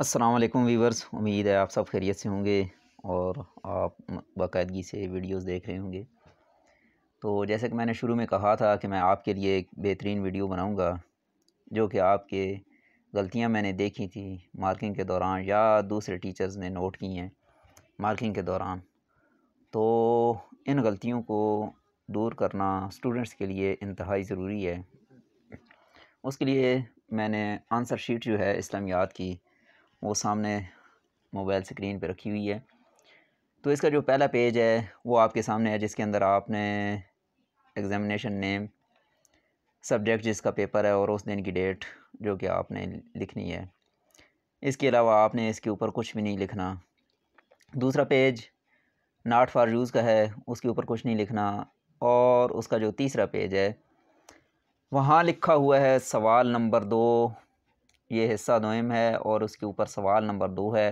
Aslam viewers उम्मीद है आप सब खैरियत से होंगे और आप बाकायदगी से वीडियोस देख रहे होंगे तो जैसे कि मैंने शुरू में कहा था कि मैं आपके लिए एक बेहतरीन वीडियो बनाऊंगा जो कि आपके गलतियां मैंने देखी थी मार्किंग के दौरान या दूसरे टीचर्स ने नोट की हैं मार्किंग के दौरान तो इन गलतियों को दूर करना स्टूडेंट्स के लिए इंतहाई ज़रूरी है उसके लिए मैंने आंसर शीट जो है इस्लामियात की वो सामने मोबाइल स्क्रीन पे रखी हुई है तो इसका जो पहला पेज है वो आपके सामने है जिसके अंदर आपने एग्ज़ामिनेशन नेम सब्जेक्ट जिसका पेपर है और उस दिन की डेट जो कि आपने लिखनी है इसके अलावा आपने इसके ऊपर कुछ भी नहीं लिखना दूसरा पेज नाट फॉर यूज़ का है उसके ऊपर कुछ नहीं लिखना और उसका जो तीसरा पेज है वहाँ लिखा हुआ है सवाल नंबर दो ये हिस्सा दोम है और उसके ऊपर सवाल नंबर दो है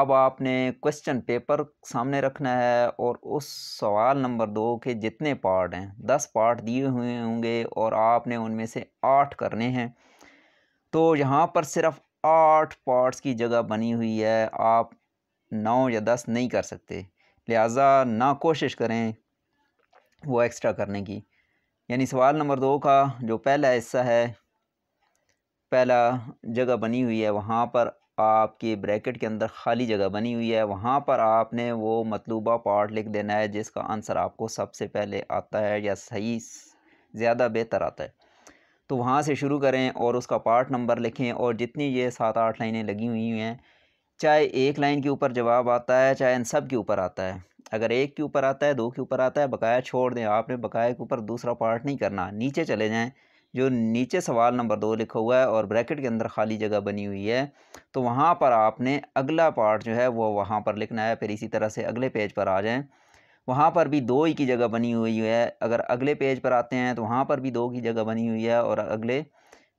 अब आपने क्वेश्चन पेपर सामने रखना है और उस सवाल नंबर दो के जितने पार्ट हैं दस पार्ट दिए हुए होंगे और आपने उनमें से आठ करने हैं तो यहाँ पर सिर्फ आठ पार्ट्स की जगह बनी हुई है आप नौ या दस नहीं कर सकते लिहाजा ना कोशिश करें वो एक्स्ट्रा करने की यानी सवाल नंबर दो का जो पहला हिस्सा है पहला जगह बनी हुई है वहाँ पर आपके ब्रैकेट के अंदर खाली जगह बनी हुई है वहाँ पर आपने वो मतलूबा पार्ट लिख देना है जिसका आंसर आपको सबसे पहले आता है या सही ज़्यादा बेहतर आता है तो वहाँ से शुरू करें और उसका पार्ट नंबर लिखें और जितनी ये सात आठ लाइनें लगी हुई हैं चाहे एक लाइन के ऊपर जवाब आता है चाहे इन सब के ऊपर आता है अगर एक के ऊपर आता है दो के ऊपर आता है बकाया छोड़ दें आपने बकाया के ऊपर दूसरा पार्ट नहीं करना नीचे चले जाएँ जो नीचे सवाल नंबर दो लिखा हुआ है और ब्रैकेट के अंदर खाली जगह बनी हुई है तो वहाँ पर आपने अगला पार्ट जो है वो वहाँ पर लिखना है फिर इसी तरह से अगले पेज पर आ जाएँ वहाँ पर भी दो ही की जगह बनी हुई है अगर अगले पेज पर आते हैं तो वहाँ पर भी दो की जगह बनी हुई है और अगले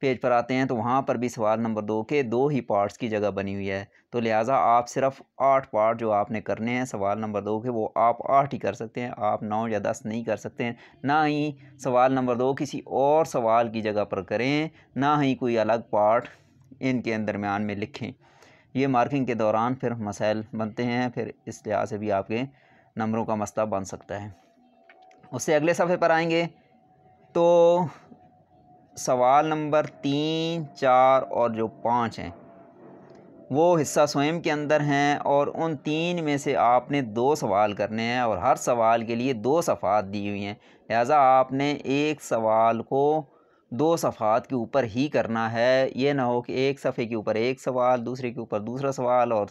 पेज पर आते हैं तो वहाँ पर भी सवाल नंबर दो के दो ही पार्ट्स की जगह बनी हुई है तो लिहाजा आप सिर्फ आठ पार्ट जो आपने करने हैं सवाल नंबर दो के वो आप आठ ही कर सकते हैं आप नौ या दस नहीं कर सकते हैं ना ही सवाल नंबर दो किसी और सवाल की जगह पर करें ना ही कोई अलग पार्ट इनके दरमियान में लिखें ये मार्किंग के दौरान फिर मसाइल बनते हैं फिर इस लिहाज से भी आपके नंबरों का मसला बन सकता है उससे अगले सफ़े पर आएंगे तो सवाल नंबर तीन चार और जो पाँच हैं वो हिस्सा स्वयं के अंदर हैं और उन तीन में से आपने दो सवाल करने हैं और हर सवाल के लिए दो सफ़ात दी हुई हैं लिहाजा आपने एक सवाल को दो सफ़ात के ऊपर ही करना है ये ना हो कि एक सफ़े के ऊपर एक सवाल दूसरे के ऊपर दूसरा सवाल और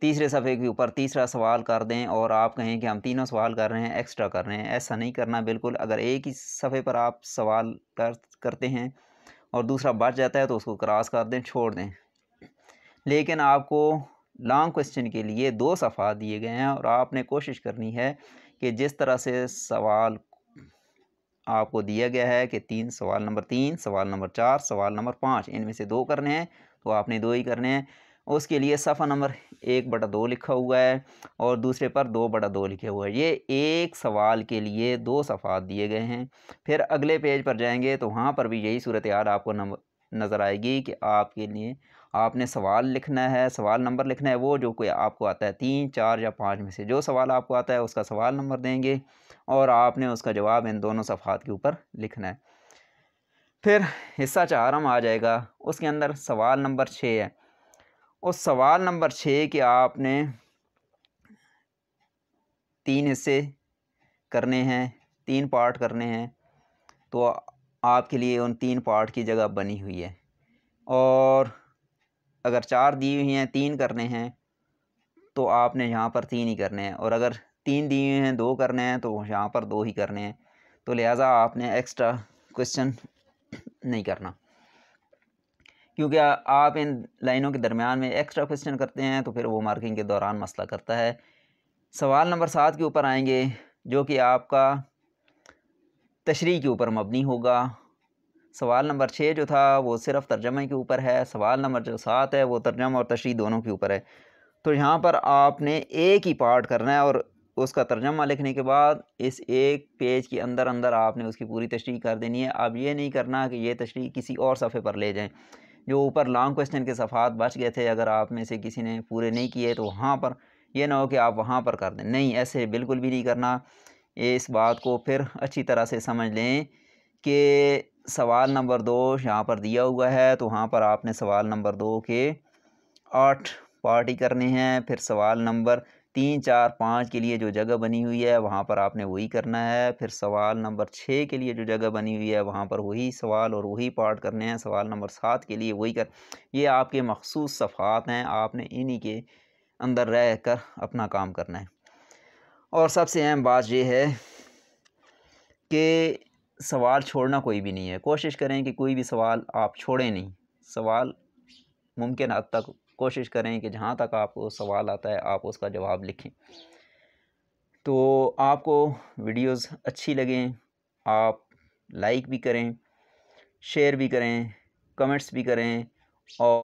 तीसरे सफ़े के ऊपर तीसरा सवाल कर दें और आप कहें कि हम तीनों सवाल कर रहे हैं एक्स्ट्रा कर रहे हैं ऐसा नहीं करना बिल्कुल अगर एक ही सफ़े पर आप सवाल कर करते हैं और दूसरा बच जाता है तो उसको क्रॉस कर दें छोड़ दें लेकिन आपको लॉन्ग क्वेश्चन के लिए दो सफ़ा दिए गए हैं और आपने कोशिश करनी है कि जिस तरह से सवाल आपको दिया गया है कि तीन सवाल नंबर तीन सवाल नंबर चार सवाल नंबर पाँच इनमें से दो करने हैं तो आपने दो ही करने हैं उसके लिए सफ़ा नंबर एक बटा दो लिखा हुआ है और दूसरे पर दो बटा दो लिखे हुआ है ये एक सवाल के लिए दो सफ़ात दिए गए हैं फिर अगले पेज पर जाएंगे तो वहाँ पर भी यही सूरत हाल आपको नज़र आएगी कि आपके लिए आपने सवाल लिखना है सवाल नंबर लिखना है वो जो कोई आपको आता है तीन चार या पाँच में से जो सवाल आपको आता है उसका सवाल नंबर देंगे और आपने उसका जवाब इन दोनों सफ़ात के ऊपर लिखना है फिर हिस्सा चारम आ जाएगा उसके अंदर सवाल नंबर छः है और सवाल नंबर छः कि आपने तीन हिस्से करने हैं तीन पार्ट करने हैं तो आपके लिए उन तीन पार्ट की जगह बनी हुई है और अगर चार दी हुई हैं तीन करने हैं तो आपने यहाँ पर तीन ही करने हैं और अगर तीन दी हुई हैं दो करने हैं तो यहाँ पर दो ही करने हैं तो लिहाजा आपने एक्स्ट्रा क्वेश्चन नहीं करना क्योंकि आप इन लाइनों के दरमियान में एक्स्ट्रा क्वेश्चन करते हैं तो फिर वो मार्किंग के दौरान मसला करता है सवाल नंबर सात के ऊपर आएंगे जो कि आपका तशरी के ऊपर मबनी होगा सवाल नंबर छः जो था वो सिर्फ तर्जमे के ऊपर है सवाल नंबर जो सात है वो तर्जमा और तशरी दोनों के ऊपर है तो यहाँ पर आपने एक ही पार्ट करना है और उसका तर्जमा लिखने के बाद इस एक पेज के अंदर अंदर आपने उसकी पूरी तशरी कर देनी है अब ये नहीं करना कि ये तशरी किसी और सफ़े पर ले जाएँ जो ऊपर लॉन्ग क्वेश्चन के सफ़ात बच गए थे अगर आप में से किसी ने पूरे नहीं किए तो वहाँ पर यह ना हो कि आप वहाँ पर कर दें नहीं ऐसे बिल्कुल भी नहीं करना इस बात को फिर अच्छी तरह से समझ लें कि सवाल नंबर दो यहाँ पर दिया हुआ है तो वहाँ पर आपने सवाल नंबर दो के आठ पार्टी करने हैं फिर सवाल नंबर तीन चार पाँच के लिए जो जगह बनी हुई है वहाँ पर आपने वही करना है फिर सवाल नंबर छः के लिए जो जगह बनी हुई है वहाँ पर वही सवाल और वही पार्ट करने हैं सवाल नंबर सात के लिए वही कर ये आपके मखसूस सफ़ात हैं आपने इन्हीं के अंदर रह कर अपना काम करना है और सबसे अहम बात यह है कि सवाल छोड़ना कोई भी नहीं है कोशिश करें कि कोई भी सवाल आप छोड़ें नहीं सवाल मुमकिन हद तक कोशिश करें कि जहाँ तक आपको सवाल आता है आप उसका जवाब लिखें तो आपको वीडियोस अच्छी लगें आप लाइक भी करें शेयर भी करें कमेंट्स भी करें और